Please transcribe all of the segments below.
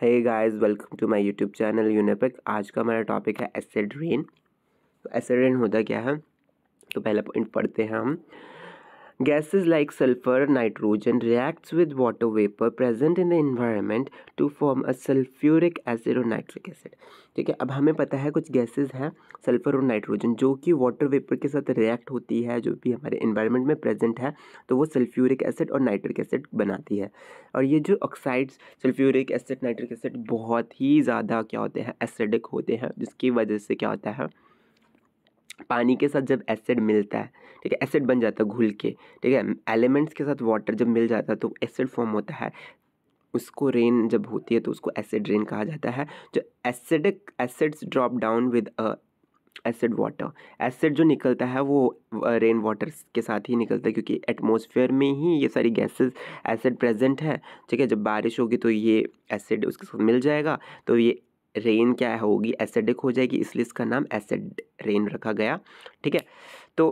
है guys welcome to my YouTube channel Unipic आज का हमारा टॉपिक है एसिड रेन तो एसिड रेन होता क्या है तो पहला पॉइंट पढ़ते हैं हम Gases like sulfur nitrogen reacts with water vapor present in the environment to form a sulfuric acid or nitric acid. ठीक है अब हमें पता है कुछ गैसेस हैं सल्फर और नाइट्रोजन जो कि वाटर वेपर के साथ रिएक्ट होती है जो भी हमारे इन्वायरमेंट में प्रेजेंट है तो वो सल्फ्यूरिक एसिड और नाइट्रिक एसिड बनाती है और ये जो oxides sulphuric acid nitric acid बहुत ही ज़्यादा क्या होते हैं एसिडिक होते हैं जिसकी वजह से क्या होता है पानी के साथ जब एसिड मिलता है ठीक है एसिड बन जाता है घुल के ठीक है एलिमेंट्स के साथ वाटर जब मिल जाता है तो एसिड फॉर्म होता है उसको रेन जब होती है तो उसको एसिड रेन कहा जाता है जो acidic acids drop down with a acid water acid जो निकलता है वो रेन वाटर के साथ ही निकलता है क्योंकि एटमोसफेयर में ही ये सारी गैसेस एसिड प्रेजेंट है ठीक है जब बारिश होगी तो ये एसिड उसके साथ मिल जाएगा तो ये रेन क्या होगी एसिडिक हो जाएगी इसलिए इसका नाम एसिड रेन रखा गया ठीक है तो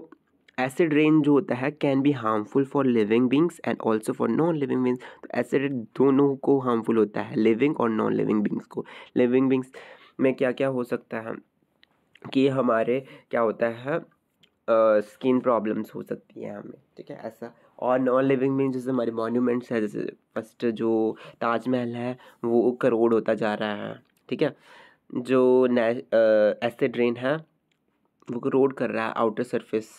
एसिड रेन जो होता है can be harmful for living beings and also for non living beings तो एसिड दोनों को हार्मफुल होता है लिविंग और नॉन लिविंग बींग्स को लिविंग बींग्स में क्या क्या हो सकता है कि हमारे क्या होता है स्किन uh, प्रॉब्लम्स हो सकती हैं हमें ठीक है ऐसा और नॉन लिविंग बींग्स जैसे हमारे मॉन्यूमेंट्स है जैसे फर्स्ट जो ताजमहल है वो करोड़ होता जा रहा है ठीक है जो ऐसे ड्रेन है वो करोड कर रहा है आउटर सरफेस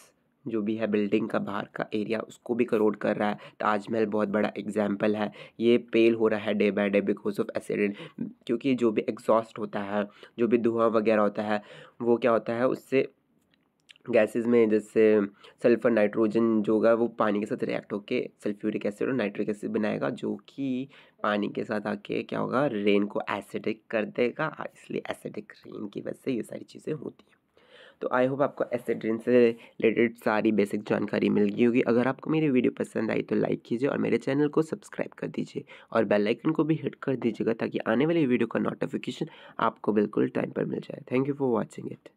जो भी है बिल्डिंग का बाहर का एरिया उसको भी करोड कर रहा है ताजमहल बहुत बड़ा एग्जाम्पल है ये पेल हो रहा है day by day because of accident क्योंकि जो भी एग्जॉस्ट होता है जो भी धुआं वगैरह होता है वो क्या होता है उससे गैसेस में जैसे सल्फर नाइट्रोजन जो होगा वो पानी के साथ रिएक्ट होकर सल्फ्यूरिक एसिड और नाइट्रिक एसिड बनाएगा जो कि पानी के साथ आके क्या होगा रेन को एसिडिक कर देगा इसलिए एसिडिक रेन की वजह से ये सारी चीज़ें होती हैं तो आई होप आपको एसिड रेन से रिलेटेड सारी बेसिक जानकारी मिल गई होगी अगर आपको मेरी वीडियो पसंद आई तो लाइक कीजिए और मेरे चैनल को सब्सक्राइब कर दीजिए और बेल आइकन को भी हिट कर दीजिएगा ताकि आने वाली वीडियो का नोटिफिकेशन आपको बिल्कुल टाइम पर मिल जाए thank you for watching it